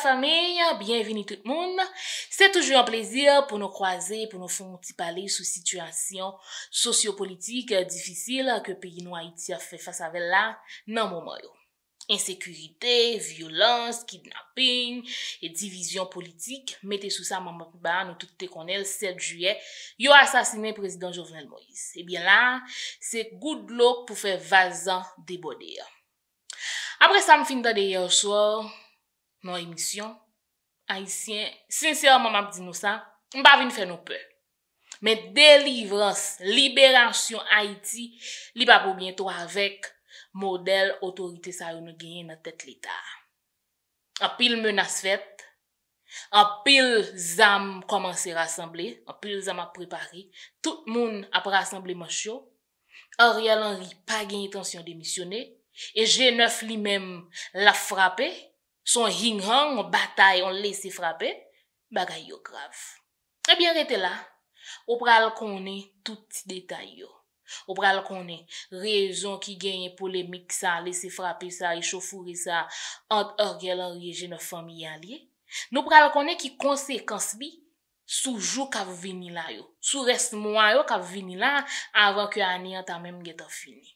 Fami, bienveni tout moun Se toujou an plezir pou nou kwaze pou nou foun ti pale sou situasyon sociopolitik difisil ke peyi nou Haiti a fe fasa vel la nan mou mou yo Insekurite, violans, kidnapping e divizyon politik mette sou sa mou mou kou ba nou tout te konel 7 juye yo asasine prezident Jovenel Moïse Ebyen eh la, se goud lòk pou fe vazan de bodè ya Apre sa m fin da deye yo soor nan emisyon, Haitien, sinse anman map di nou sa, mba vin fè nou pè. Men delivras, liberasyon Haiti, li pa pou bientou avèk, model otorite sa yon genye nan tèt l'Etat. An pil menas fèt, an pil zam komanse rassemblé, an pil zam ap prepari, tout moun ap rassemblé man chyo, Ariel Henry pa genye tansyon demisyonè, e G9 li men la frapè, Son hing hang, batay, on lese frape, bagay yo grav. Ebyen eh rete la, ou pral konen touti detay yo. Ou pral konen rezon ki genye polemik sa, lese frape sa, e chofuri sa, ant orgelan reje nan fami yan liye. Nou pral konen ki konsekans bi, soujou kav veni la yo. Sou resmouan yo kav veni la, avan ki ane yon tamem getan fini.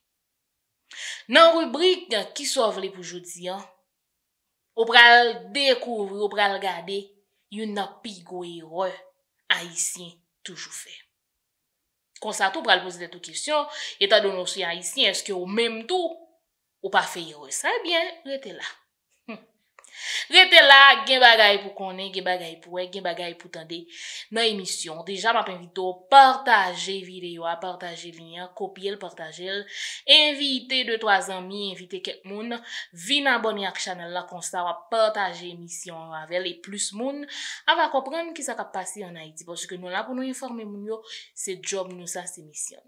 Nan rubrik ki sovle pou jodi yo, Ou pral dekouvri, ou pral gade, yon api goye yoy, haisyen toujou fe. Konsanto pral pouzite tou kisyon, eta dononsi haisyen, eske ou mem tou, ou pa fe yoy sa, ebyen, eh yote la. Re te la, gen bagay pou konen, gen bagay pou wek, gen bagay pou tande nan emisyon. Deja m apenvito, partaje videyo, partaje linya, kopye l, partaje l, invite 2-3 anmi, invite kek moun, vi nan abonye ak chanel la kon sa wap partaje emisyon avèl e plus moun, ava kopren ki sa kap pase an Haiti, poske nou la pou nou informe moun yo se job nou sa se emisyon.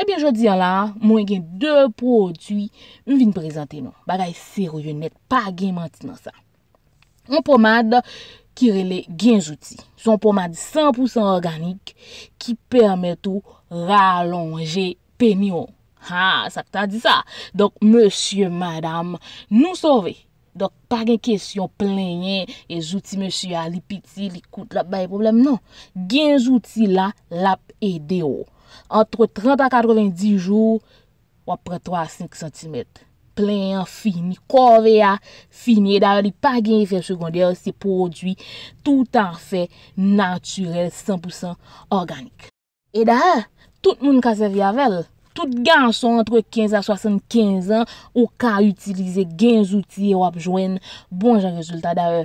Ebyen eh jodi yon la, mwen gen 2 prodwi mwen vin prezante nou. Bagay sero yon net, pa gen manti nan sa. Mwen pomade kirele gen jouti. Son pomade 100% organik ki permete ou ralonge penyon. Ha, sakta di sa. Donk, monsye, madame, nou sorve. Donk, pa gen kesyon plenye, e jouti monsye li piti, li koute, la baye problem, non. Gen jouti la, lap e deyo. Oh. Entre 30 a 90 jou, wap pre 3 a 5 cm. Plen, fini, korve a, fini. E dahe li pa gen efek seconde, se produy tout an fe naturel, 100% organik. E dahe, tout moun kase vi avel. Tout gen son entre 15 a 75 an, ou ka utilize gen zouti wap jwen, bon jan rezultat dahe.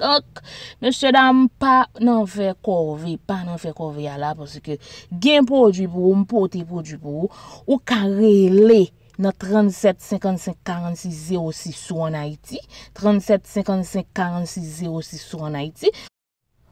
Donk, mèche dam pa nan fè korve, pa nan fè korve ya la, pòsè ke gen pò djibou, mpote pò djibou, ou karele nan 37-55-46-06 sou anayti, 37-55-46-06 sou anayti,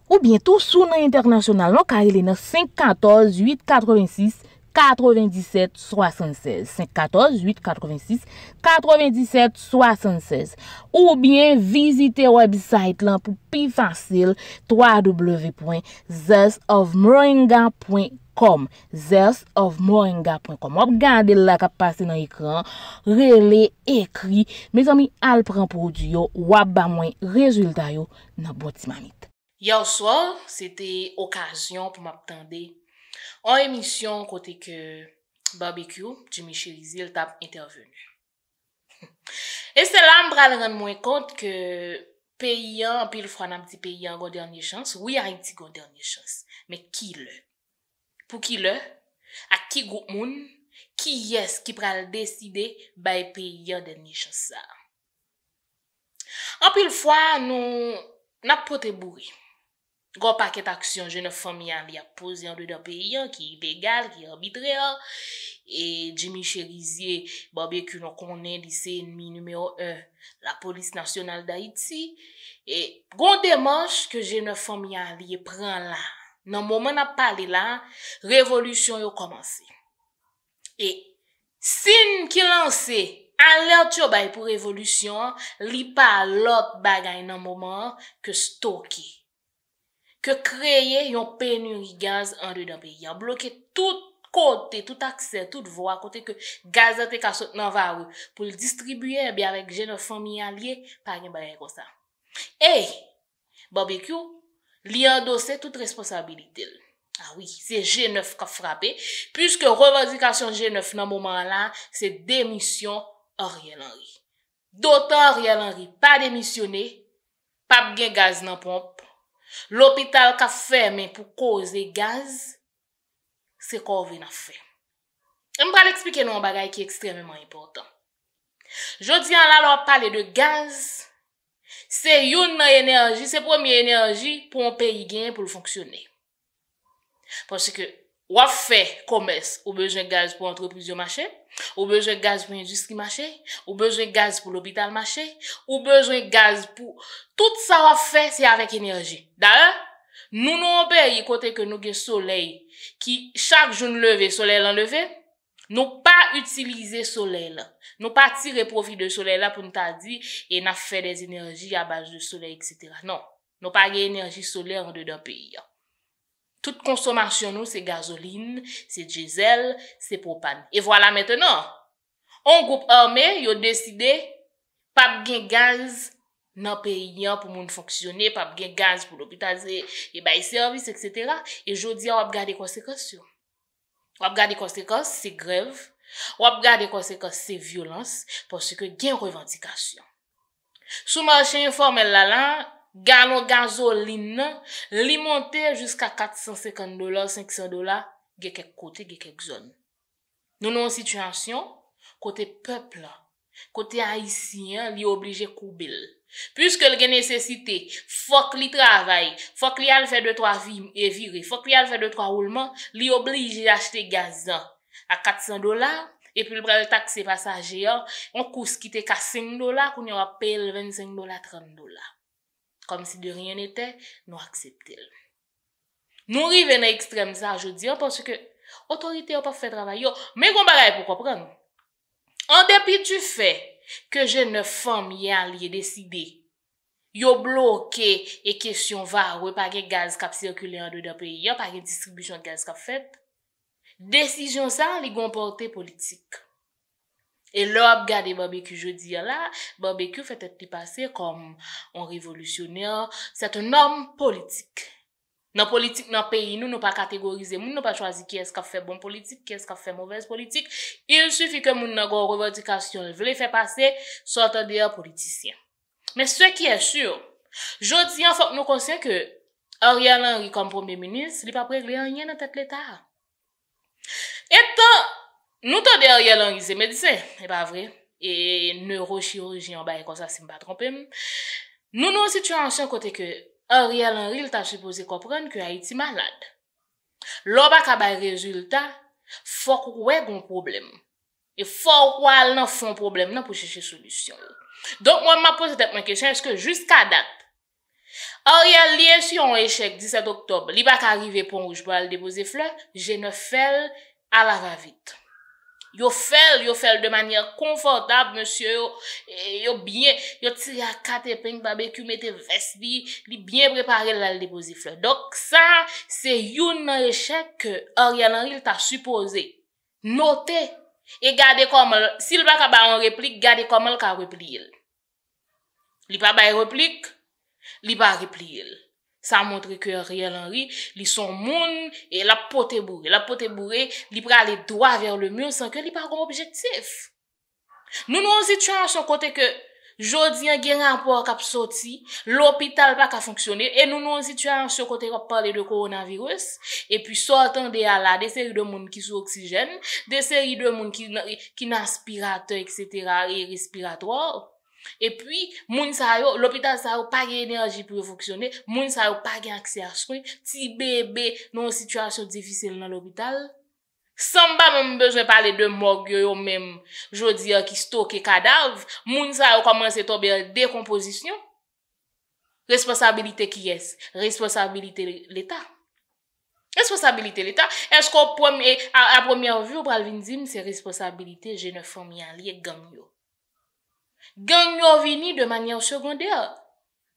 ou bientou sou nan internasyonal non, nan karele nan 5-14-8-86-06, 9776 514-886 9776 Ou bien, visite website lan pou pi fansil www.theastofmoringa.com theastofmoringa.com Op gande la ka pase nan ekran rele, ekri me zomi al pran pou diyo wap ba mwen rezulta yo nan boti manit. Yochwa, sete okasyon pou m ap tende An emisyon kote ke barbekyou, Jimmy Chirizil tap intervenu. E se lan pral ren mwen kont ke peyyan, an pil fwa nan pti peyyan gwa dernye chans, wye a renti gwa dernye chans, me ki le. Po ki le, a ki gwo moun, ki yes ki pral deside bay peyyan dernye chans sa. An pil fwa, nou napote bouri. Gon paket aksyon jenè fòm yan li apos yon lè dè pe yon ki yi degal, ki yi arbitre yon. E Jimmy Cherizier, babè ki yon konen di se enmi numèo 1 la polis nasyonal d'Haiti. E gondè mòsh ke jenè fòm yan li e pran lan. Nan mòman ap pale lan, revolutyon yon komanse. E sin ki lanse, an lè tchobay pou revolutyon, li pa lòt bagay nan mòman ke stokye. ke kreye yon penuri gaz an de dan pe. Yon bloke tout kote, tout akse, tout vo akote ke gazate ka sot nan va ou pou li distribuye e eh bi avèk jenofon mi an liye pa yon balen kon sa. E, bobe kyou, li yon dosè tout responsabilite l. A wii, se jenof ka frape, pwiske revadikasyon jenof nan mouman la, se demisyon a riyen an ri. Dota a riyen an ri, pa demisyon e, pap gen gaz nan pomp, L'opital ka fè men pou koze gaz, se kon vè nan fè. M pra l'eksplike nou an bagay ki ekstremèman important. Jodi an la lò pale de gaz, se yon nan enerji, se pwè mi enerji pou an pe yi gen pou l'fonksyonè. Pwè se ke wafè komès ou bejè gaz pou antreprizyon machè, Ou bejre gaz pou industri mache, ou bejre gaz pou l'opital mache, ou bejre gaz pou... Tout sa waf fè, se avèk enerji. Daè, eh? nou nou anpè yi kote ke nou gen soley ki chak joun leve, soley l'enleve, nou pa utilize soley la. Nou pa tire profil de soley la pou nou ta di, e na fè des enerji a baje de soley, etc. Non, nou pa gen enerji soley an de dan peyi ya. Tout konsomasyon nou se gazolin, se jizel, se propan. E vwala metenon. On goup orme, yo deside, pap gen gaz nan pe yon pou moun foksyone, pap gen gaz pou lopita ze, e bay servis, etc. E jodi yo wap gade konsekos yo. Wap gade konsekos, se grev. Wap gade konsekos, se violans, porsi ke gen revantikasyon. Sou morsyen yon formel la lan, Ganon gazolin, li monte jusqu a 450 dolar, 500 dolar, ge kek kote, ge kek zon. Nou nou an situasyon, kote peple, kote haisyen, li oblije koubil. Puske li gen nesesite, fok li travay, fok li alfe 2-3 viri, fok li alfe 2-3 oulman, li oblije achete gazan. A 400 dolar, epil brel takse pasaje, an kous kite kase 5 dolar, koun yon apel 25 dolar, 30 dolar. kom si de ryen ete, nou akseptel. Nou rive na ekstremizaj ou di an, ponsu ke otorite yo pa fè travay yo, men kon baray pou kwa pran. An depi tu fè, ke jen ne fòm yè an liye deside, yo bloke e kesyon va wè pake gaz kap sirkule an do da peyi an, pake distribisyon de gaz kap fèt, desijon sa an li gon portè politik. E lop gade barbeku jodi ya la, barbeku fete pli pase kom on revolusyoner, sete norm politik. Nan politik nan peyi nou nou pa kategorize moun, nou pa chwazi ki eska ffe bon politik, ki eska ffe mouvez politik. Il sufi ke moun nan gwa revodikasyon vle ffe pase, sota diya politisyen. Men se ki esur, jodi an fok nou konsey ke a riyan lan ri kom promi menis, li pa prek li an riyan nan tete leta. Etan! Nou ta de a riel an gize medise, e pa vre, e neurochirurjin an baye konsa si mba trompem, nou nou an situansyon kote ke a riel an ril ta chepoze kopren ke a iti malad. Loba ka baye rezultat, fok wè gon problem. E fok wè al nan fon problem nan pou chese solusyon. Donk mwen ma pose tep mwen keshen, eske just ka dat. A riel liye si yon echek 17 oktob, li bak arive pon ou jbo al depoze fle, jene fel ala ravit. Yo fèl, yo fèl de manye konfortab, monsye yo, eh, yo binye, yo tsyakate penk babè, kyou mette vesbi, li binye prepare lal depozifle. Dok sa, se youn nan echeke, or yanan il ta supose, note, e gade komel, si li ba ka ba yon replik, gade komel ka repli il. Li ba bay replik, li ba repli il. Sa montre ke Riel Henry li son moun e la pote bouré. La pote bouré li prea le doa ver le moun san ke li pa kon objektif. Nou nou an situan an son kote ke jodi an gen an pou ak ap soti, l'opital pa ka fonksyoner, e nou nou an situan an son kote kap pale de koronavirus, e pi sortan de ala de seri de moun ki sou oksijen, de seri de moun ki naspirator, et cetera, e respirator, E pwi, moun sa yo, l'opital sa yo pa gen enerji prevoksyonè, moun sa yo pa gen aksè a swen, ti bebe nou situasyon difisyon nan l'opital. Samba mwen bejwen pale de mog yo yo menm, jodi yo ki stoke kadav, moun sa yo komanse tobe dekomposisyon. Responsabilite ki yes? Responsabilite l'Etat. Responsabilite l'Etat, esko a premier vyo pralvin zim se responsabilite jene fòm yan liye gam yo. Ganyo vini de manye ou sekondè a.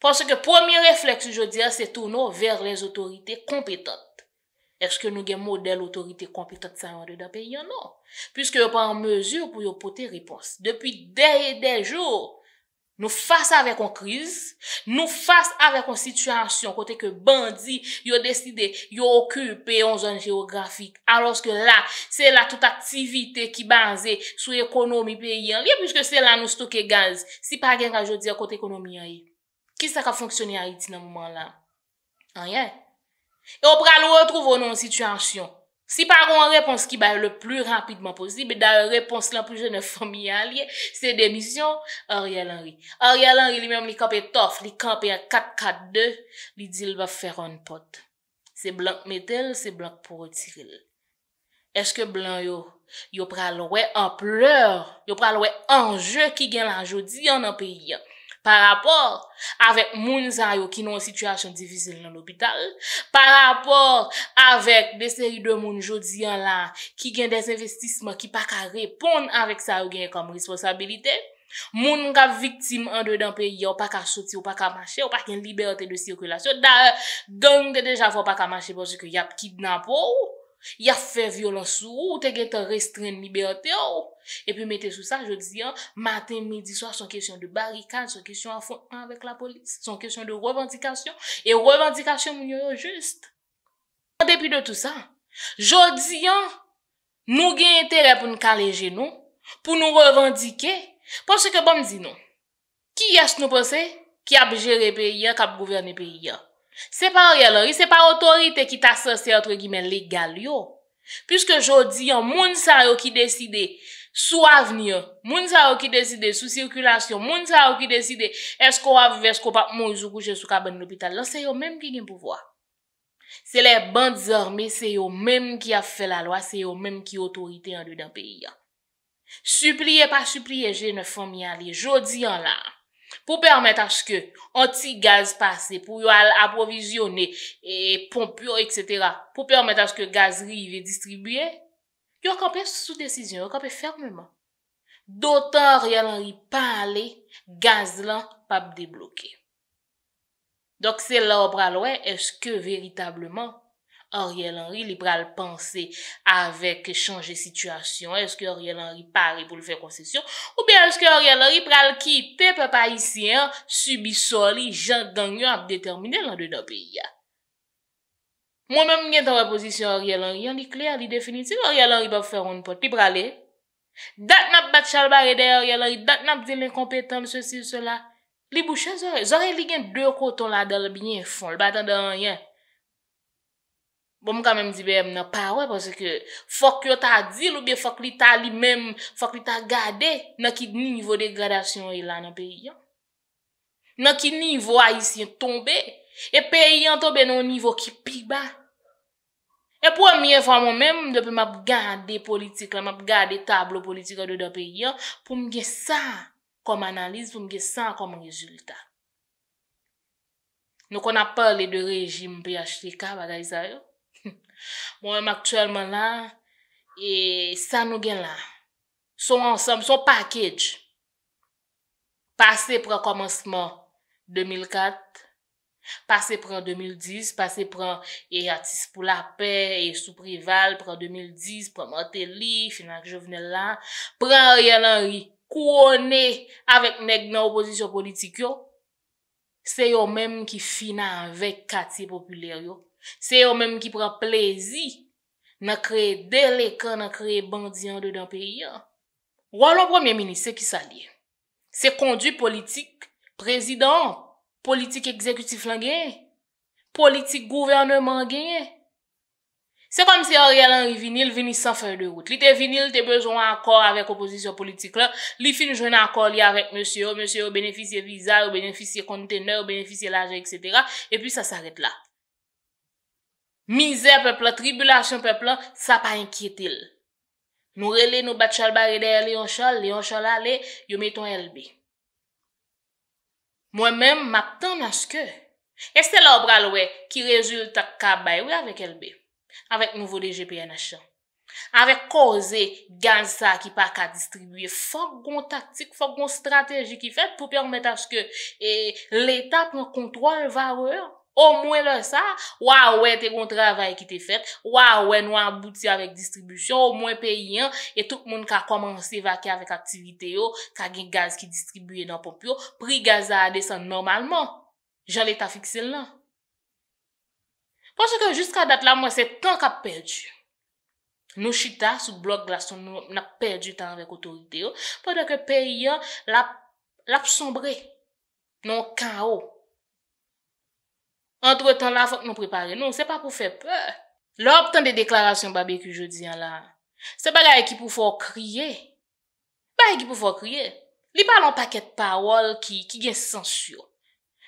Pansè ke pwami refleks yon di a se tou nou ver les otorite kompetat. Eske nou gen model otorite kompetat sa yon de da pe? Yon nou. Piske yo pa an mezur pou yo pote ripos. Depi dey dey jour. Nou fasa avè kon kriz, nou fasa avè kon situasyon kote ke bandi yo deside yo okupè yon zon geografik. Aloske la, se la tout aktivite ki baze sou ekonomi pe yon, liye pwiske se la nou stoke gaz. Si pa gen ka jodi yon kote ekonomi yon yi, kis sa ka fonksyoni yon yi ti nan mouman la? Anye? E opra lou etrouvo nou yon situasyon. Si parou an repons ki baye le plu rampidman posib, be da yon repons lan plu jene fomi a liye, se demisyon, a riyal anri. A riyal anri li mem li kampen tof, li kampen 4-4-2, li dil va fèron pot. Se blanke metel, se blanke pou otiril. Eske blan yo, yo pralwe an pleur, yo pralwe anje ki gen lan jodi, yon anpe yon. Par apor avèk moun zan yo ki nou an situasyon divizil nan l'opital, par apor avèk de seri de moun jodi an lan ki gen des investisman ki pa ka repon avèk sa yo genye kom responsabilite, moun nga viktim an de dan peyi yo pa ka soti yo pa ka mache yo pa ken liberte de sirkulasyon, da don te deja fò pa ka mache bojè ke yap kidnap wou. Ya fè violans sou, te gen te restren nibeote ou. Oh. E pi mette sou sa, jodi an, maten, midi, swa, son kesyon de barikade, son kesyon an fon an vek la polis, son kesyon de revendikasyon, e revendikasyon moun yo yo jist. Depi de tout sa, jodi an, nou gen entere pou nou kalenje non? nou, pou nou revendike, pou se ke bom di non. nou, ki yas nou pose, ki ap jere pe yon, kap gouverne pe yon. Se pa ori alor, se pa otorite ki ta sase entre gimen legal yo. Piske jodi an, moun sa yo ki deside sou avnye, moun sa yo ki deside sou sirkulasyon, moun sa yo ki deside esko av, esko pa, moun izou kouje sou ka ben lopital. Lan se yo menm ki gen pouvoa. Se le ban zorme, se yo menm ki afe la loa, se yo menm ki otorite an li dan peyi an. Supliye pa supliye, je ne fon mi alie, jodi an la an. pou permèt aske anti-gaz pase, pou yo al aprovijyonè, e pompur, etc., pou permèt aske gaz rive distribye, yo akampe sou desisyon, yo akampe fermeman. Doutan rialan ri pa ale, gaz lan pa mde bloke. Dok se lè obra lwen, eske veritableman Or yel anri li pral panse avèk chanje situasyon, eske or yel anri pare pou li fè koncesyon, ou bè eske or yel anri pral kite pepe pa isyen, subi soli jan dan yon ap determine lan dè nan piya. Mwen mèm gen tan reposisyon or yel anri, yon di kler, di definitiv, or yel anri bop fè roun pot, li pralè. E. Dat nap bat chal bare de or yel anri, dat nap zil l'in kompetan, mse si, mse la. Li bouchè zore, zore li gen dè koton la dal binye fon, l bat an dan an yon. Bon mè kamèm di bè mè nan pa wè, pwosè ke fok yo ta di lò bè fok li ta li mèm, fok li ta gade, nan ki nivou de gradasyon yè e la nan pe yon. Nan ki nivou a yisye tombe, e pe yon tombe nan yon nivou ki pik ba. E pwè mè yon fwa mèm, dè pè mè ap gade politik, dè mè ap gade tablo politik a dè da pe yon, pou mè gè san kom analiz, pou mè gè san kom rezultat. Nou kon ap pale de rejim PHTK, baka yon sa yon, Mwen m aktuelman la, e sa nou gen la, son ansam, son pakej, pase pran komanseman 2004, pase pran 2010, pase pran e atis pou la pe, e sou prival pran 2010, pran moteli, finan ki jo vene la, pran a yon anri, kou ane avèk neg nan opozisyon politik yo, se yo menm ki finan avèk katye populer yo. Se yo menm ki pran plezi nan kreye deleka, nan kreye bandi an de dan peyi an. Walo premier ministre ki sa liye. Se kondi politik, prezident, politik ekzekutif lan genye, politik gouvernement genye. Se konm se yo realan revinil vini san fèr de wout. Li te vinil, te bejoun an kor avèk oposisyon politik la. Li finjwen an kor li avèk mèsyo, mèsyo mèsyo mèsyo mèsyo mèsyo mèsyo mèsyo mèsyo mèsyo mèsyo mèsyo mèsyo mèsyo mèsyo mèsyo mèsyo mèsyo mèsyo mèsy Mizer pepla, tribulasyon pepla, sa pa enkyetil. Nou rele nou bat chal baride, le yon chal, le yon chal ale, yo meton LB. Mwen men, map tan aske. E se la obral we, ki rezultat ka baywe avik LB. Avik nouvo de GPN asya. Avik koze gan sa ki pa ka distribuye fok gon taktik, fok gon strategik ki fet pou pi an metan aske. E eh, letat nou kontro an vareur. Ou mwen lè sa, wè wè te kontravè ki te fèt, wè wè nou an bouti avèk distribusyon, ou mwen pe yon, e tout moun ka komanse evakè avèk aktivite yo, ka gen gaz ki distribuyè nan popyo, pri gaz a adesan normalman. Jan lè ta fikse lè nan. Ponso ke, jiska dat la mwen, se tan ka perdi. Nou chita, sou blok glason nou, nan perdi tan avèk otorite yo, poda ke pe yon, l ap sombre, nan kan ou. Antre tan la fòk nou prepare nou, se pa pou fè pè. Lò p'tan de deklarasyon babè ki jodi an la, se bagay ki pou fò kriye. Ba yi ki pou fò kriye. Li palon paket pawol ki gen sensyo.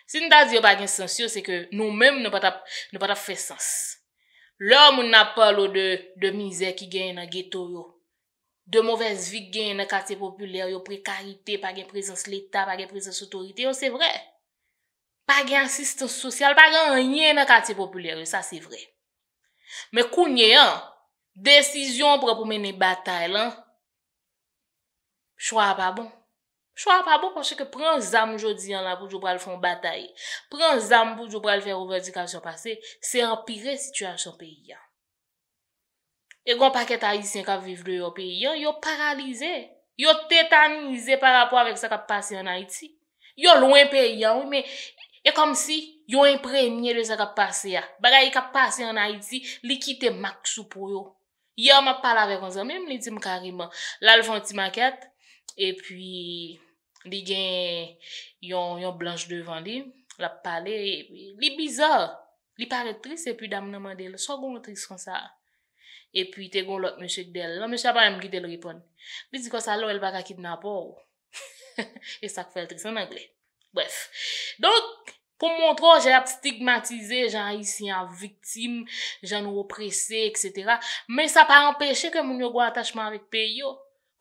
Se nou ta di yo bagen sensyo, se ke nou mèm nou pata fè sens. Lò moun na palo de mizè ki gen yon an geto yo. De mouvez vik gen yon an kate popüler, yon prekarite, pa gen prezans l'Etat, pa gen prezans otorite, yon se vrej. pa gen asistans sosyal, pa gen anye nan kati populary, sa se vre. Me kou nye an, desisyon pou meni batay lan, chwa apabon. Chwa apabon pwanshe ke pren zam jodi an la pou jou pral fon batay. Pren zam pou jou pral fer ouver dikasyon pase, se an pire situasyon pe yon. E gwen pa ke ta isen ka vive de yo pe yon, yo paralize. Yo tetanize parapwa vek sa ka pase an Haiti. Yo lwen pe yon, me... E kom si, yon impremye le se kap pase ya. Baga yon kap pase yon a iti, li ki te mak sou pou yo. Yo, ma pala ve kon zan. Mèm li di mkari man. La le fon ti maket. E pi, li gen yon blanj devan li. La pale. E li bizar. Li pare tris e pi dam nanman de la. So goun lo tris kon sa. E pi, te goun lot mwen chek del. La mwen chek ban yon mwen chek del ripon. Li di kon sa lo, el baka kit nanpou. E sak fèl tris an angle. Bwèf. Donk. Po mwontro, oh, jè ap stigmatize jan Aisyen a viktim, jè an represe, etc. Men sa pa empèche ke moun yo gwa atachman avik peyo.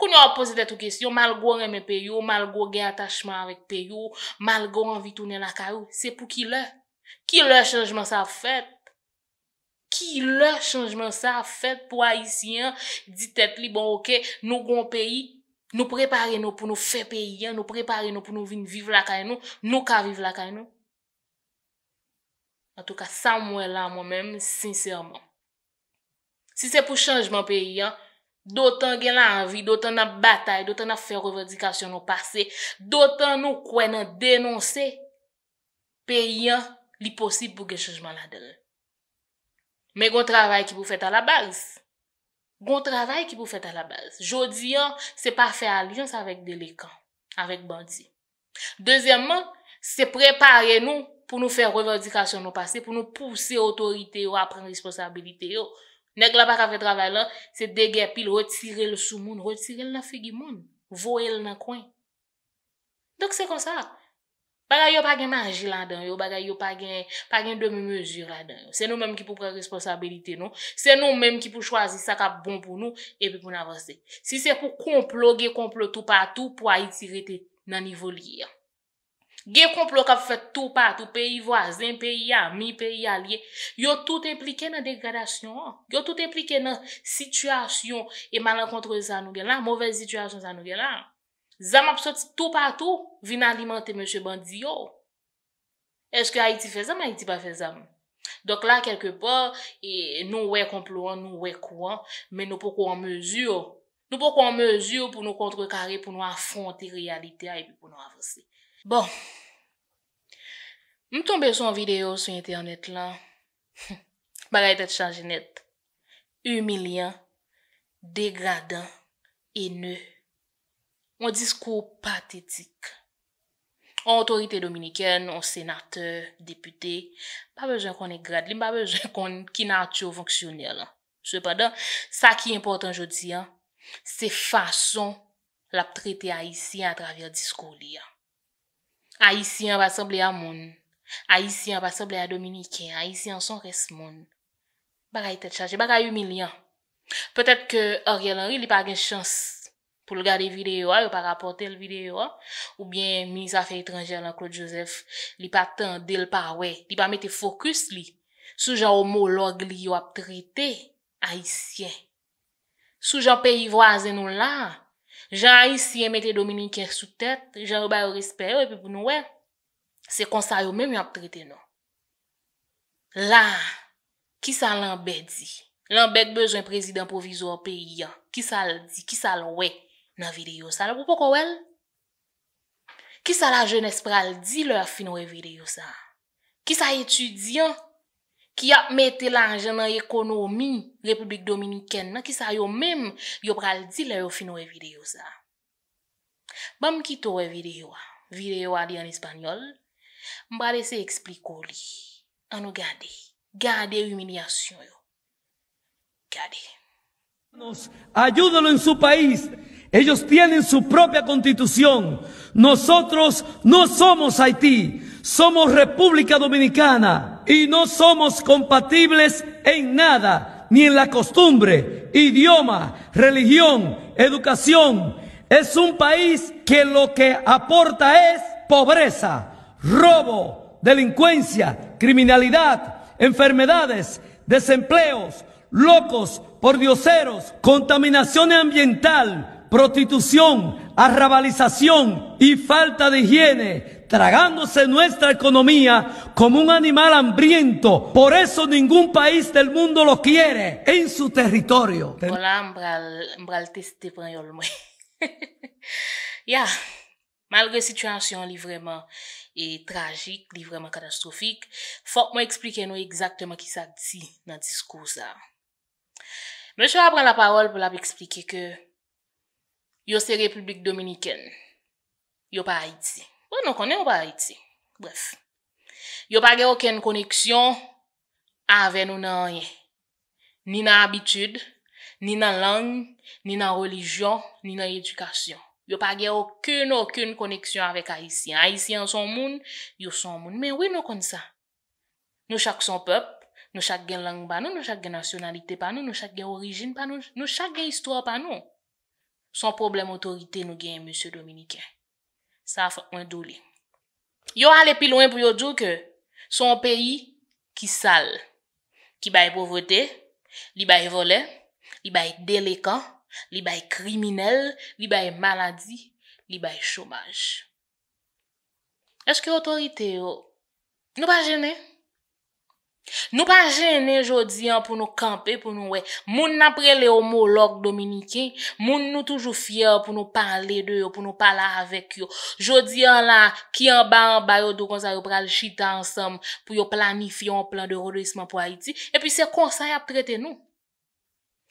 Koun yo ap pose detou kesyon, mal gwa reme peyo, mal gwa gen atachman avik peyo, mal gwa an vitounen lakayou. Se pou ki lè? Ki lè chanjman sa fèt? Ki lè chanjman sa fèt pou Aisyen di tèt li, bon ok, nou gwa an peyi, nou prepare nou pou nou fè peyi, nou prepare nou pou nou vin vive lakay nou, nou ka vive lakay nou. An tou ka, sa mwen la mwen men, sinseman. Si se pou chanjman pe yon, dotan gen la anvi, dotan na batay, dotan na fe revadikasyon nou parse, dotan nou kwen nan denonse, pe yon li posib pou gen chanjman la del. Men goun travay ki pou fet a la baz. Goun travay ki pou fet a la baz. Jodi yon, se pa fe aliyons avèk delekan, avèk bandi. Dezyèmman, se prepare nou pou nou fè revadikasyon nou pase, pou nou pousse otorite yo a pren responsabilite yo. Nèk la baka fè travè la, se degè pil, retirel sou moun, retirel nan fegi moun, voel nan kwen. Dok se kon sa. Baga yo pagen manjil an dan yo, baga yo pagen demi-mezur an dan yo. Se nou mèm ki pou pren responsabilite nou, se nou mèm ki pou chwazi sa ka bon pou nou, epi pou nan avansè. Si se pou komplogue, komplote tout patou pou a itirete nan nivoliye. Gen konplo kap fè tou patou, peyi voaz, zin peyi an, mi peyi alye, yo tout implike nan degradasyon an. Yo tout implike nan sityasyon e malankontre zanou gen lan, mouvel sityasyon zanou gen lan. Zanou ap soti tou patou, vin alimante mèche bandi yo. Eske Haiti fè zan, ma Haiti pa fè zan. Dok la kelke pa, nou wè konplo an, nou wè kou an, men nou pou kou an mèzyon. Nou pou kou an mèzyon pou nou kontre kare, pou nou afonte realite a, epi pou nou avanse. Bon, nou tombe sou an videyo sou internet la, ba la ete chanje net, humiliant, degradant, ene, an diskou patetik. An otorite dominiken, an senate, depute, ba bejè konen grad li, ba bejè konen kinatyo fonksyonel. Se padan, sa ki importan jodi an, se fason la ptrete a isi an travèr diskou li an. Aisyen pa sab le a moun. Aisyen pa sab le a Dominiken. Aisyen son res moun. Baka ite chaje, baka yu milyen. Petet ke Oriel Henry li pa gen chans pou lga de videyo, yo pa rapote l videyo, ou bien mis afe etranjel an Claude Joseph, li pa tan del pa we, li pa mette fokus li, sou jan homolog li yo ap trete, Aisyen. Sou jan peyi voazen nou la, Jan yisi yemete Dominique sou tèt, jan ou bayo rispe, ou epi pou nou wè. Se konsa yo mèm yon ap tretè nou. La, ki sa lan bè di? Lan bèk bezwen prezident provizor pe yon? Ki sa l di? Ki sa l wè nan videyo sa? La pou poko wèl? Ki sa la jènes pral di lò a fin wè videyo sa? Ki sa etudyon? Ki ap mette lanje nan ekonomi Republik Dominikèn na ki sa yo menm yo pral di la yo finwe videyo za. Bam kito we videyo, videyo adi an Espanyol, mbade se ekspliko li. Ano gade, gade yu minyasyon yo. Gade. Ayudalo en su pais. Ellos tiyen en su propya konstitusyon. Nosotros no somos Haití. Somos Republika Dominikèn. y no somos compatibles en nada, ni en la costumbre, idioma, religión, educación. Es un país que lo que aporta es pobreza, robo, delincuencia, criminalidad, enfermedades, desempleos, locos, pordioseros, contaminación ambiental, prostitución, arrabalización y falta de higiene, tragandose nouestra ekonomia kom un animal ambriyento. Por eso, ninguun pais del mundo lo kiere en sou teritorio. Ola, mbra l testepan yol mwen. Ya, malre situasyon li vreman e tragik, li vreman katastrofik, fok mwen eksplike nou ekzakteman ki sa di nan diskou sa. Mwen chou apran la parol pou la v eksplike ke yo se Republik Dominiken yo pa Haiti. Bon, ou nou konnen ou ba iti? Bref. Yo pa ge okèn koneksyon ave nou nan ye. Ni nan habitude, ni nan lang, ni nan religion, ni nan edukasyon. Yo pa ge okèn, okèn koneksyon avèk Haitien. Haitien son moun, yo son moun. Men wè nou kon sa. Nou chak son pèp, nou chak gen lang ban nou, nou chak gen nasyonalite pan nou, nou chak gen orijin pan nou, nou chak gen istwa pan nou. Son problem otorite nou gen M. Dominikè. Sa fwen do li. Yo ale pi loin pou yo djou ke son peyi ki sal. Ki bay povote, li bay vole, li bay delekan, li bay kriminel, li bay maladi, li bay chobaj. Eske otorite yo nou pa jene? Nou pa jene jodi an pou nou kampe pou nou we, moun nan pre le homolog dominike, moun nou toujou fyer pou nou pale de yo, pou nou pale avek yo. Jodi an la, ki an ba an ba yo do konsa yo pral chita ansam pou yo planifi yon plan de rodoyisman pou Haiti. E pi se konsa yap trete nou.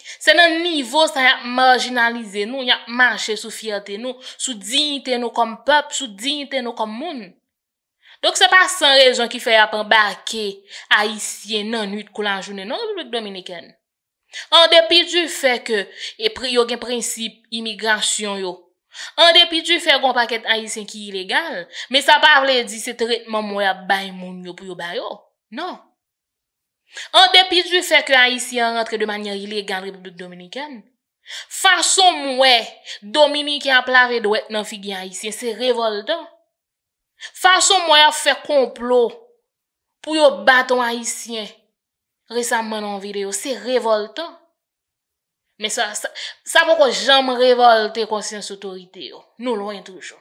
Se nan nivou sa yap marginalize nou, yap manche sou fyerte nou, sou dignite nou kom pop, sou dignite nou kom moun. Dok se pa san rejon ki fe apan ba ke Haitien nan ut koulan jounen nan Bout Dominiken. An depi du fe ke e yo gen prinsip imigransyon yo. An depi du fe kon paket Haitien ki ilegal, me sa pa vle di se tritman mwen bay moun yo pou yo bay yo. Nan. An depi du fe ke Haitien rentre de manyan ilegal rebut Bout Dominiken. Fason mwen Dominiken plave dwe nan figi Haitien se revolta. Fason mwen ya fe komplo pou yo baton ayisyen resanmen an videyo, se revolte. Men sa, sa mwen ko jam revolte konsyans otorite yo, nou lwen toujou.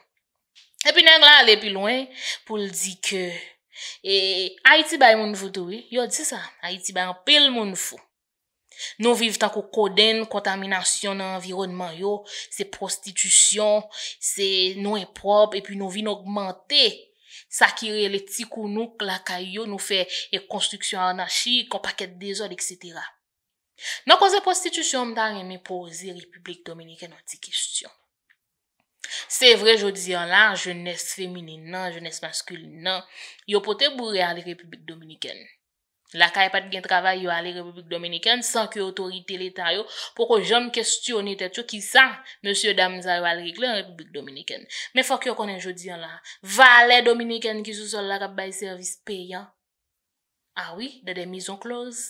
Epi neng la ale pi lwen pou l di ke, E, Haitiba yon moun foutou, yo di sa, Haitiba yon pel moun foutou. Nou viv tan ko koden kontaminasyon nan environman yo, se prostitisyon, se nou e prop, e pi nou vi nou gmente, sa ki releti kou nou klaka yo, nou fe ek konstruksyon anashi, kon paket dezol, etc. Non kon se prostitisyon mta rin me pozi Republik Dominikè nan ti kestyon. Se vre jodi an la, jenès femini nan, jenès maskul nan, yo pote bou re al Republik Dominikè nan. La ka e pat gen travay yo ale Republik Dominikèn san ki otorite letan yo pou ko jom kestyone tet yo ki san Monsie Damza yo ale regle an Republik Dominikèn. Men fwa ki yo konen jodi an la, valè Dominikèn ki sou sol lakap bay servis peyan. Awi, ah de de mizon kloz.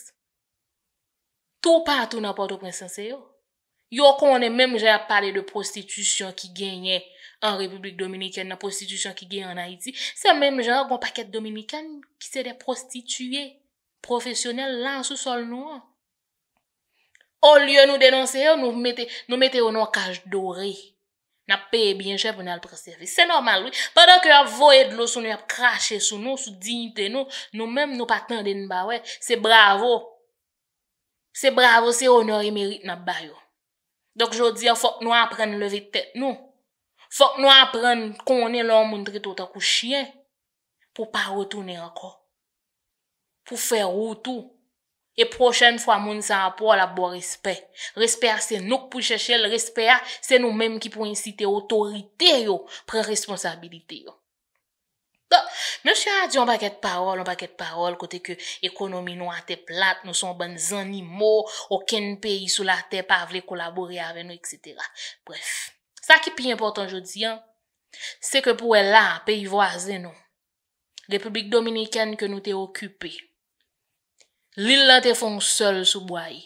Tou patou nan patou prinsense yo. Yo konen menm jay ap pale de prostitisyon ki genye an Republik Dominikèn nan prostitisyon ki genye an Haiti. Se menm jay akon paket Dominikèn ki se de prostituye. Profesyonel lan sou sol nou an. Ou lye nou denonse yo, nou mette yo nou akaj do re. Nap peye byen che pou nou alpreseve. Se normal wè. Padak yo ap voed nou sou nou ap krashe sou nou, sou dignite nou. Nou mem nou patande nou ba wè. Se bravo. Se bravo se yo nou remerite nap ba yo. Dok jo di yo fok nou ap pren leve tete nou. Fok nou ap pren konen loun moun trito ta kou chien. Po pa wotounen akon. pou fè rou tou. E prochen fwa moun sa apou ala bo respè. Respè a se nou k pou chèchèl, respè a se nou mèm ki pou incite otorite yo pre responsabilite yo. Do, mèchè a di, an pa kèt parol, an pa kèt parol, kote ke ekonomi nou a te plat, nou son ban zan ni mò, oken peyi sou la te pa avle kolabori avè nou, etc. Bref. Sa ki pi importan jodi an, se ke pou el la, peyi voazè nou, Republik Dominikèn ke nou te okupè, Li la te fon sol sou bwa yi.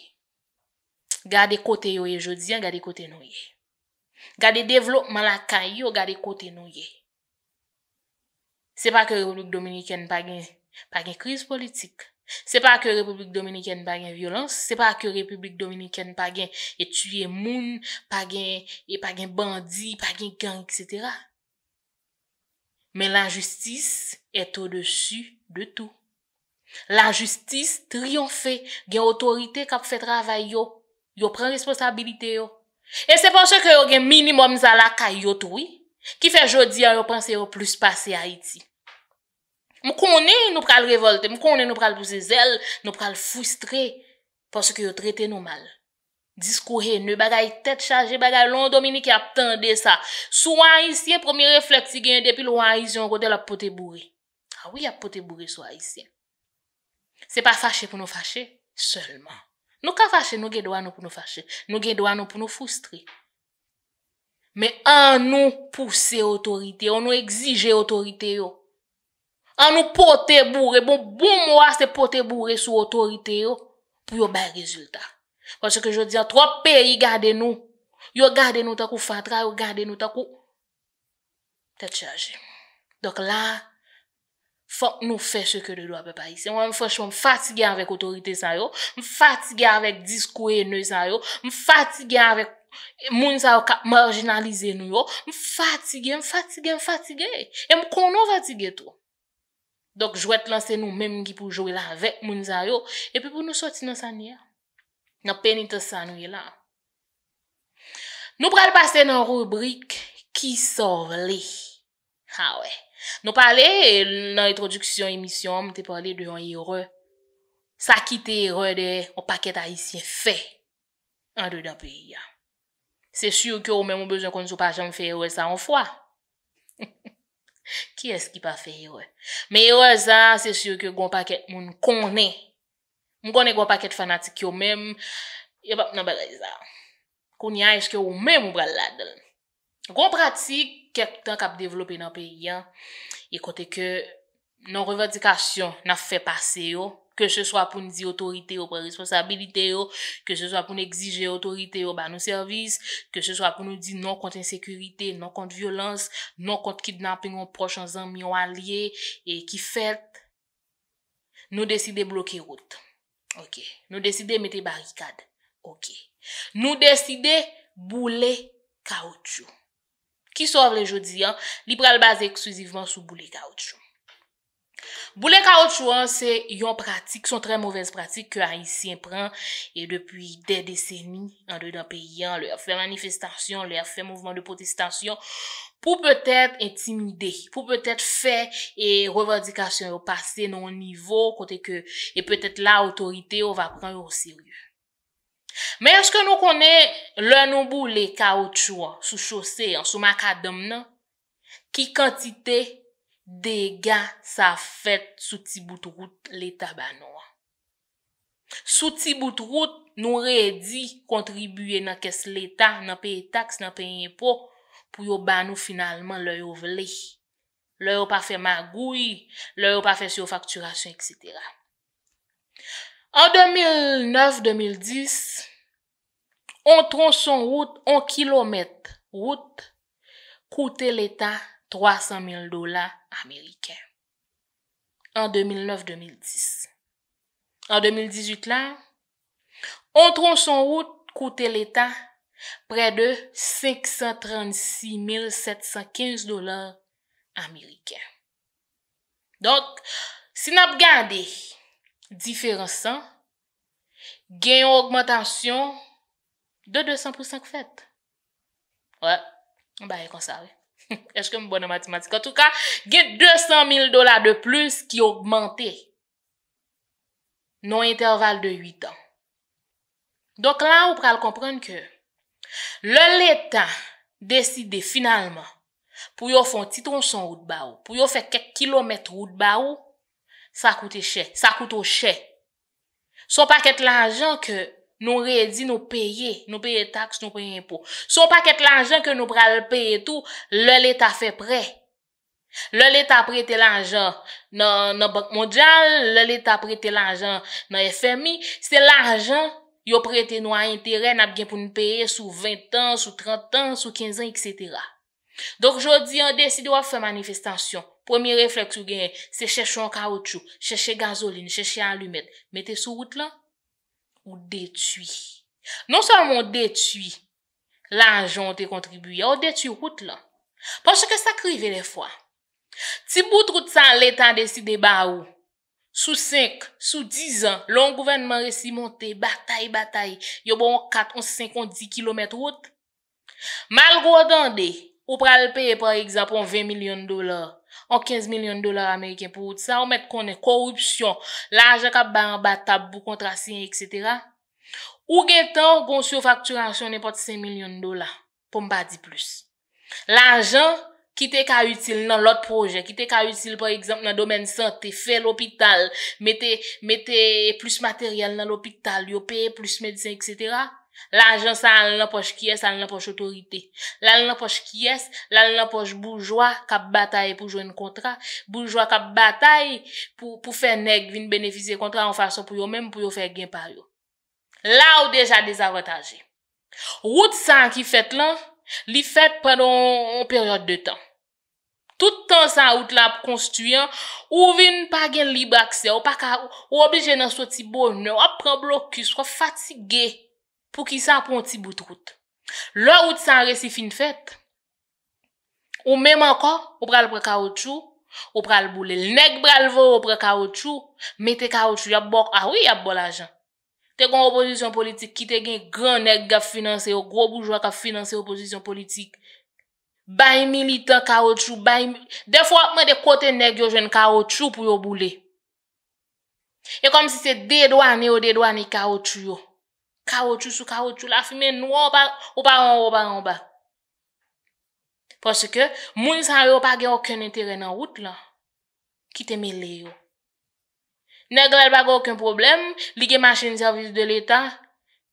Gade kote yo yi jodi an, gade kote nou yi. Gade devlopman la kany yo, gade kote nou yi. Se pa ke Republik Dominikèn pa gen kriz politik. Se pa ke Republik Dominikèn pa gen violans. Se pa ke Republik Dominikèn pa gen etuye moun, e pa gen bandi, pa gen gang, etc. Men la justis eto desu de tou. La justis triyonfe gen otorite kap fe travay yo, yo pren responsabilite yo. E se pon se ke yo gen minimum zala ka yotwi, ki fe jodi a yo pense yo plus pase a iti. Mou konen nou pral revolte, mou konen nou pral bouse zel, nou pral fustre, pon se ke yo trete nou mal. Diskouhe, nou bagay tet chaje, bagay lon domini ki ap tende sa. Sou an isye, promi refleksi gen depi loun an ah isyon, rodel ap pote bouri. Awi ap pote bouri sou an isye. Se pa fache pou nou fache, selman. Nou ka fache, nou gen do an nou pou nou fache. Nou gen do an nou pou nou foustri. Me an nou pousse otorite, an nou exije otorite yo. An nou pote bourre, bon bon mwa se pote bourre sou otorite yo, pou yo bay rezultat. Kwa se ke jo diyan, tro pe yi gade nou. Yo gade nou ta kou fatra, yo gade nou ta kou... Tete chaje. Dok la... Fonk nou fè chè kè de do apè pa isè. Mwen fè chè m fatige avèk otorite san yo. M fatige avèk diskwe ne san yo. M fatige avèk moun sa yo kap marginalize nou yo. M fatige, m fatige, m fatige. E m konon fatige to. Dok jwè t lanse nou menm gipou jowe la avèk moun sa yo. E pi pou nou soti nan sanye. Nan peni te sanye la. Nou pral passe nan rubrik ki sorve li. Ha ah, wey, nou pale nan introduksyon emisyon, mte pale de yon yore. Sa ki te yore de, o paket a isyen fe. An do da pe yon. Se shiu ki yo mè mou bejoun konjou pa jen fe yore sa an fwa. Ki eski pa fe yore? Me yore za, se shiu ki yo gwen paket moun konen. Mwen konen gwen paket fanatik yo mèm. Yon bap nan be reza. Konen yon iske yo mè mou bral la dèl. Gon pratik, ket tan kap devlope nan pe yon, ekote ke non revadikasyon nan fe pase yo, ke se swa pou nou di otorite yo pre responsabilite yo, ke se swa pou nou exije otorite yo ba nou servis, ke se swa pou nou di non konti nsekurite, non konti violans, non konti kidnampi nou prochansan miyon alye, e ki fet, nou deside bloke route. Nou deside mete barikad. Nou deside boule kaout yo. Ki sov le jodi an, li pre albaze ekskouziveman sou boule kaoutchouan. Boule kaoutchouan se yon pratik, son tre mouvez pratik, ke a isyen pren, e depuy dey deseni, an dey dan pe yon, lè a fè manifestasyon, lè a fè mouvman de potestasyon, pou pwetèp intimide, pou pwetèp fè e revadikasyon, ou pase non nivou, kote ke e pwetèp la otorite ou va pren ou siriou. Men eske nou konen lè nou bou lè kaoutchou an, sou chose an, sou maka dom nan, ki kantite degan sa fèt sou ti bout rout lè ta ban nou an. Sou ti bout rout nou re di kontribuye nan kes lè ta, nan pey taks, nan pey impo pou yo ban nou finalman lè yo vle, lè yo pa fè magouy, lè yo pa fè syo fakturasyon, etc. An 2009-2010, on tron son route, on kilometre route, koute l'Etat 300 000 $ Ameriken. An 2009-2010. An 2018-là, on tron son route koute l'Etat prè de 536 715 $ Ameriken. Donk, si nan p gande, si nan p gande, diférensan, gen yon augmantasyon de 200% kou fèt. Ouè, ba yon konsare. Ej kem bono matematika. En tout ka, gen 200 000 $ de plus ki augmanté non intervall de 8 ans. Donk la ou pral komprèn ke le letan deside finalman pou yo fè un titonson ou d'ba ou, pou yo fè ket kilometre ou d'ba ou, Sa koute chè, sa koute ou chè. Son paket lanjan ke nou redi nou peye, nou peye taks, nou peye impo. Son paket lanjan ke nou pral peye tout, lè lè ta fè pre. Lè lè ta prete lanjan nan Bok Mondial, lè lè ta prete lanjan nan FMI. Se te lanjan, yo prete nou an intere nan ap gen pou nou peye sou 20 an, sou 30 an, sou 15 an, etc. Donk jodi, an desi do a fè manifestasyon. premi refleks ou gen, se chèchou an kaoutchou, chèchè gazolin, chèchè an lumèt, metè sou wout lan, ou detui. Non sa moun detui, lanjant te kontribuyè, ou detui wout lan. Pansè ke sa krive le fwa. Ti bout wout sa lè tan desi de ba ou, sou 5, sou 10 an, loun gouvenman resi monte, batay, batay, yo bon 4, 5, 10 km wout. Malgo odande, ou pral peye par exemple 20 milyon dolar, An 15 milyon dolar Ameriken pou ou tsa, ou met konen korupsyon, la anjan ka baran bat tabou kontrasyen, etc. Ou gen tan kon sou fakturasyon ne pot 5 milyon dolar, pou mba di plus. La anjan ki te ka util nan lot proje, ki te ka util, por ekzamp, nan domen sante, fe l'opital, mete plus materyal nan l'opital, yo peye plus medisyen, etc., La anjan sa al nan poch kyes, al nan poch otorite. La al nan poch kyes, la al nan poch boujwa kap batay pou jwen kontra. Boujwa kap batay pou fè neg vin benefize kontra an fason pou yo men pou yo fè gen par yo. La ou deja dezavotaje. Wout san ki fèt lan, li fèt pwèdon on peryote de tan. Toutan san wout la pou konstuyen, ou vin pa gen librakse, ou pa ka ou oblije nan soti bonen, ou ap pren blokus, ou fatigè. pou ki san pon ti boutrout. Lò ou ti san resi fin fèt, ou mèm anko, ou pral pral kaoutchou, ou pral boule. Lèk pral vò ou pral kaoutchou, mè te kaoutchou, yab bok awi ah yab bol ajan. Te kon oposisyon politik, ki te gen gran lèk ga finanse yo, gro boujwa ka finanse oposisyon politik. Bay mi lita kaoutchou, bay mi... Defwa mè de kote lèk yo jen kaoutchou pou yo boule. E kom si se dedwa anè yo, dedwa anè kaoutchou yo. Karoutchou sou karoutchou la, fime nou an ou pa an ou pa an bak. Pwoske, moun san yo pa gen oken enteren an wout la, ki teme le yo. Ne grel pa gen oken problem, li gen manchen servis de l'Etat,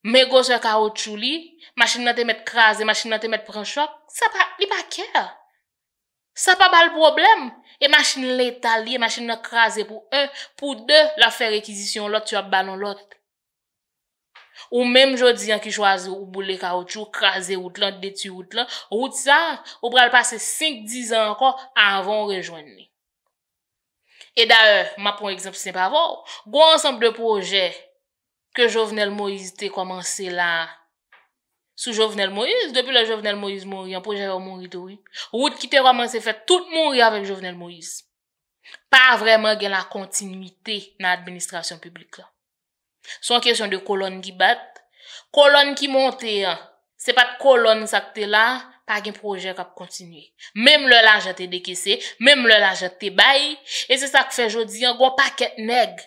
me go se karoutchou li, manchen nan te met krasen, manchen nan te met pren chok, sa pa, li pa kèr. Sa pa pa l'problem, e manchen l'Etat li, e manchen nan krasen pou un, pou de, la fè rekizisyon lot, yon banon lot. Ou mèm jodi an ki chwaze ou boule kaoutchou, krasè ou tlan, deti ou tlan, ou tsa, ou pral pase 5-10 an anko avon rejwenni. E da e, ma pon eksemp se sep avon, gwa ansanp de proje ke Jovenel Moïse te kwa manse la sou Jovenel Moïse, depi la Jovenel Moïse mori an, proje avon mori toui, ou tkite waman se fet tout mori avon Jovenel Moïse. Pa vreman gen la kontinuité nan administrasyon publik la. Son kesyon de kolon ki bat, kolon ki monte an, se pat kolon sakte la, pa gen projek ap kontinye. Mem le laje te dekese, mem le laje te bay, e se sak fe jodi an, gwa paket neg,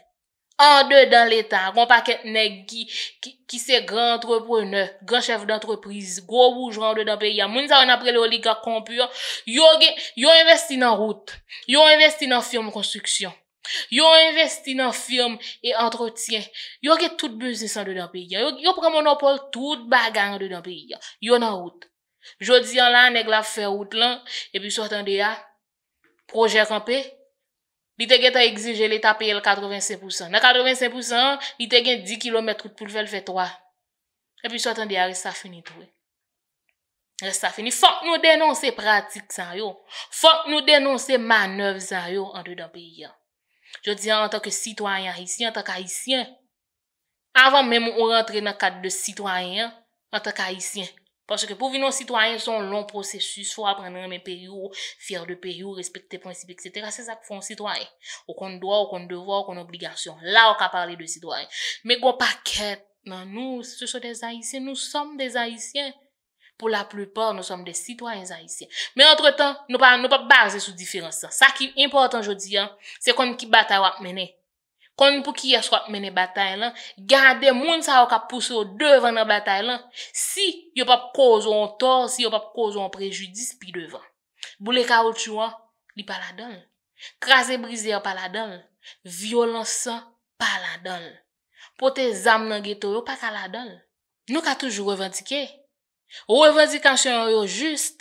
an de dan letan, gwa paket neg ki se gran antrepreneur, gran chef d'antreprise, gwa woujran an de dan peya. Moun sa wana prele oliga kompyo, yo investi nan route, yo investi nan firme konstruksyon. Yo investi nan firme e entretien. Yo gen tout beznis an de dan pe yon. Yo pre monopole tout bagan an de dan pe yon. Yo nan hout. Jodi an lan neg la fe hout lan. E pi sou atan de ya, projek an pe. Li te gen ta exige le ta pe el 85%. Nan 85%, li te gen 10 km ou te pouvel fe 3. E pi sou atan de ya, res sa fini tou e. Res sa fini. Fok nou denonse pratik san yo. Fok nou denonse manev san yo an de dan pe yon. Je diyan an tak ke sitwanyan haisyen, an tak haisyen. Avan mèm ou rentre nan kat de sitwanyan, an tak haisyen. Paske pou vi nan sitwanyan son long prosesus, fwa pran nan mè peri ou, fyer de peri ou, respekte prinsipi, etc. Se sak pou fon sitwanyan. Ou kon dwa, ou kon devwa, ou kon obligasyon. La ou ka parli de sitwanyan. Mè gwo pa ket nan nou, se chou des haisyen, nou som des haisyen. pou la plupor nou som de sitwany zayisyen. Men entre tan, nou pa base sou diferansan. Sa ki important jodi an, se konm ki batay wak mene. Konm pou ki yas wak mene batay lan, gade moun sa wak ap pousse ou devan nan batay lan, si yop ap kouzo an tor, si yop ap kouzo an prejudis pi devan. Boulè ka ou tchouan, li paladol. Krasè brise yop paladol. Violan san, paladol. Po te zam nan geto yo, pa kaladol. Nou ka toujou revantikey, Ou evre di kan chen yo just,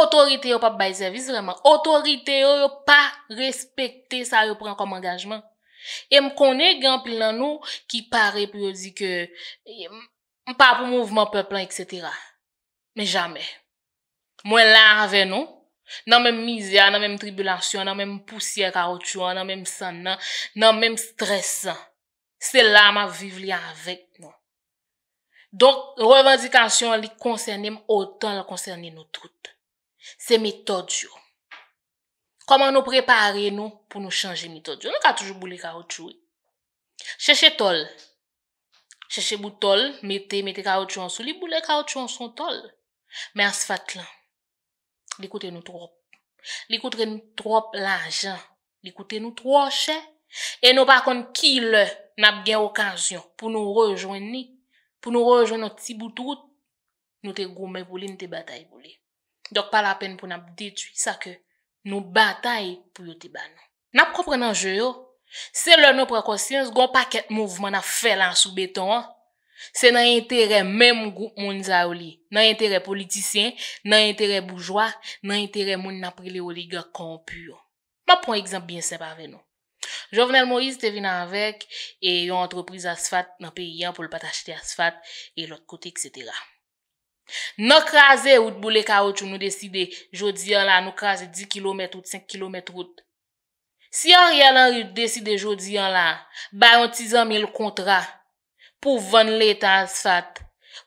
otorite yo pa bay servis vreman, otorite yo yo pa respekte sa yo pran kom angajman. E m konen genpil nan nou ki pare pou yo di ke eh, m pa pou mouvment peplan, etc. Me jame. Mwen la ave nou, nan men mizia, nan men tribulasyon, nan men pousye ka otjouan, nan men sanan, nan men stresan. Se la ma vive li avek nou. Donk revendikasyon li konsernem otan la konserni nou trout. Se metodyon. Koman nou prepare nou pou nou chanje metodyon? Nou ka toujou boule kaoutchou. Cheche tol. Cheche boutol, mette, mette kaoutchou ansou. Li boule kaoutchou ansou tol. Men as fat lan. Li koute nou trop. Li koute nou trop la jan. Li koute nou troche. E nou pakon kil nab gen okasyon pou nou rejoini pou nou rojwen nou ti boutout, nou te gome pou li, nou te batay pou li. Dok pa la pen pou nou detuit sa ke nou batay pou yo te bano. Na propre nan jeyo, se lè nou prekosyans, goun paket mouvman na felan soubeton, se nan yon tere mèm goun moun za ouli, nan yon tere politisyen, nan yon tere boujwa, nan yon tere moun naprile ouli gè kompuyo. Ma pon ekzamp biensèp avè nou. Jovenel Moïse te vina anvek e yon entreprise asfat nan periyan pou l pat achete asfat e l ot kote, etc. Non krasè oud bou le kaout chou nou deside jodi an la nou krasè 10 km oud, 5 km oud. Si an rialan yon deside jodi an la, barontizan mi l kontra pou ven l etan asfat,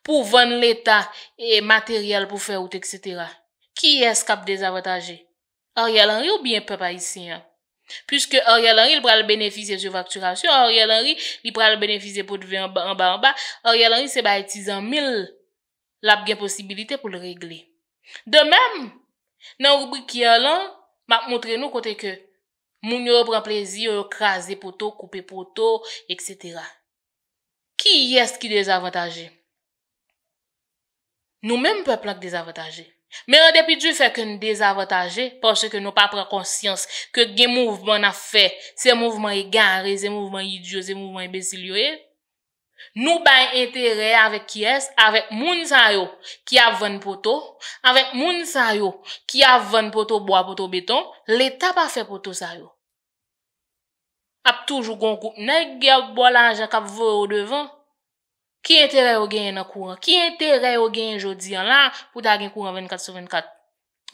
pou ven l etan e materyel pou fè oud, etc. Ki eskap dezavotaje? An rialan, yon biyen pepa isi an. Piske or yal anri li pral benefize sou vakturasyon, or yal anri li pral benefize pou dvi an ba an ba, or yal anri se ba etizan mil lab gen posibilite pou le regle. De men, nan rubrik ki yalan, map montre nou kote ke moun yo pran plezi yo krasi poto, koupe poto, etc. Ki yest ki dezavantaje? Nou men peplak dezavantaje. Mè rè depi djou fè kè n désavotajè, pò chè kè nou pa prè konsyans, kè gen mouvman a fè, se mouvman y gare, se mouvman y diyo, se mouvman y besil yoye. Eh? Nou bay entere avè kyes, avè moun sa yo ki ap ven poto, avè moun sa yo ki ap ven poto bo ap poto beton, lè tap ap fè poto sa yo. Ap toujou kon koutne, gen ap bolanje kap vò ou devan, Ki entere yo gen yon akouran? Ki entere yo gen yon jodi an lan pou ta gen akouran 24-24?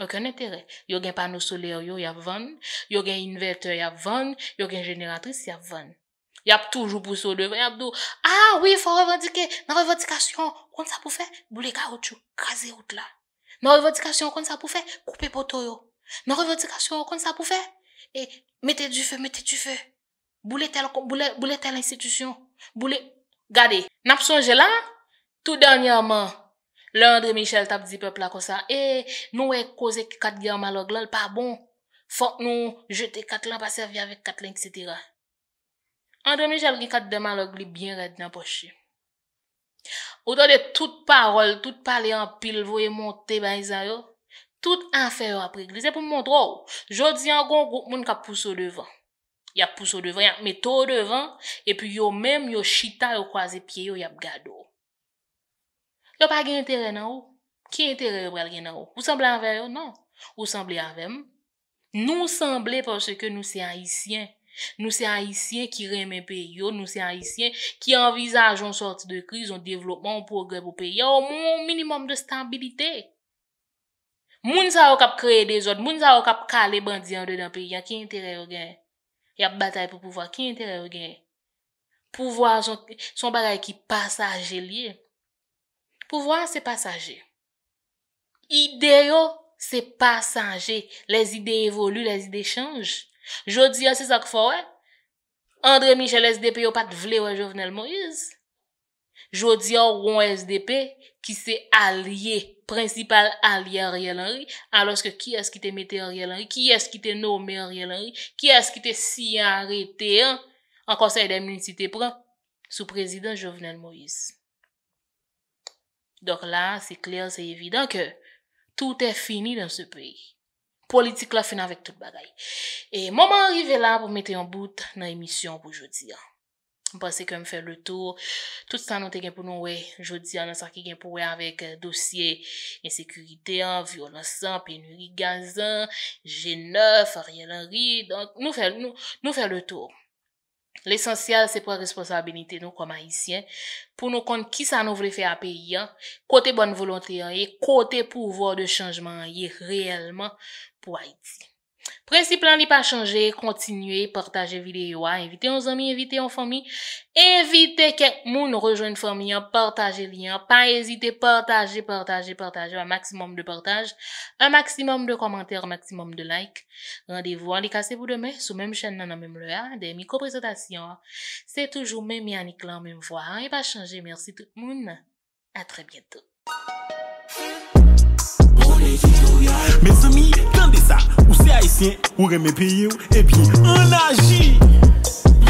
Aken entere. Yo gen pano soleo yo, yo gen inverter yo, yo gen generatris ah yo, yo gen van. Yo ap toujou pou sou devan, yo ap tou. A, oui, fò revendike. Nan revendikasyon, kon sa pou fè? Boulè karout chou, kaze out la. Nan revendikasyon, kon sa pou fè? Koupe poto yo. Nan revendikasyon, kon sa pou fè? E, mette du fè, mette du fè. Boulè tel kon, boulè, boulè tel institisyon. Boulè... Gade, nap son jelan, tout danyaman, lè Andre Michel tap di pepla kon sa, e, nou e koze ki kat gen malog, lè l pa bon, fok nou jete kat lan pa serve avèk kat lan, et cetera. Andre Michel gen kat den malog li byen red nan poche. Odo de tout parol, tout pale an pil, voye monte ban izan yo, tout an feyo apre. Lise pou moun drou, oh, jodi an goun goun moun kap puso devan. Yap pou sou devan, yap metou devan, epi yo menm yo chita yo kwaze pye yo, yap gado. Yo pa gen entere nan ou? Ki entere yo brel gen nan ou? Ou semble anver yo? Non. Ou semble avèm? Nou semble porsè ke nou se anisyen. Nou se anisyen ki remen pe yo, nou se anisyen ki envizajon sorti de kriz, ou devlopman, ou progrèb ou pe yo, ou minimum de stabilite. Moun sa wak ap kreye de zot, moun sa wak ap kale bandi an de dan pe yo, ki entere yo gen? Y ap batay pou pouvwa ki interye ou genye. Pouvwa son bagay ki pasaje liye. Pouvwa se pasaje. Ide yo se pasaje. Lez ide evolu, lez ide chanj. Jodi yo se sak fawè. Andre Michel SDP yo pat vle wè Jovenel Moïse. Jodi yon roun SDP ki se alye, prinsipal alye a riyel anri, aloske ki as ki te mete a riyel anri, ki as ki te noume a riyel anri, ki as ki te si a rete an, an konsey de amniti te pran, sou prezident Jovenel Moïse. Dok la, se kler, se evidant ke tout e fini dan se peyi. Politik la finan vek tout bagay. E momen rive la pou mete yon bout nan emisyon pou jodi yon. mpase kem fè le tour, tout san nou te gen pou nou wè, jodi an an sarki gen pou wè avèk euh, dosye insekurite an, violasan, penuri gazan, jenèf, a rien lè ri, nou fè le tour. L'esensyal se pou responsabilite nou kwa maïsien, pou nou kont ki sa nou vre fè apè yon, kote bon volonté an, kote pou vò de chanjman an, yè reèlman pou haïti. Prensi plan li pa chanje, kontinue, portaje videyo a, evite yon zomi, evite yon fomi, evite kek moun rejwen fomi a, portaje li a, pa ezite, portaje, portaje, portaje, a maksimum de portaje, a maksimum de komenter, a maksimum de like, randevou a, li kase pou deme, sou mem chen nan a mem le a, de mi ko prezotasyon a, se toujou men mi anik lan mem vwa, a li pa chanje, mersi tout moun, a tre bieto. Aïtien, ou reme peye ou E pi, an aji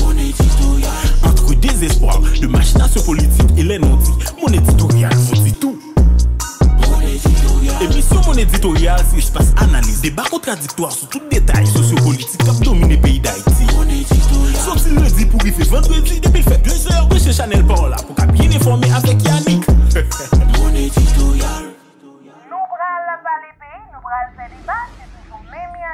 Mon éditorial Antre desespo, de machinasyon politik Elène an di, mon éditorial Mon éditorial E pi, sou mon éditorial Si wè ch'passe analise, deba kontradiktoir Sou tout detay, sosyo-politik, kap domine peyi d'Aïti Mon éditorial Sonti lè di pou rifi, vendre di, depi l'fè plejèr Bè chè chanel parola, pou kap yè lè formè Avèk yannik Mon éditorial Nou bral la balé peyi, nou bral fè li bagne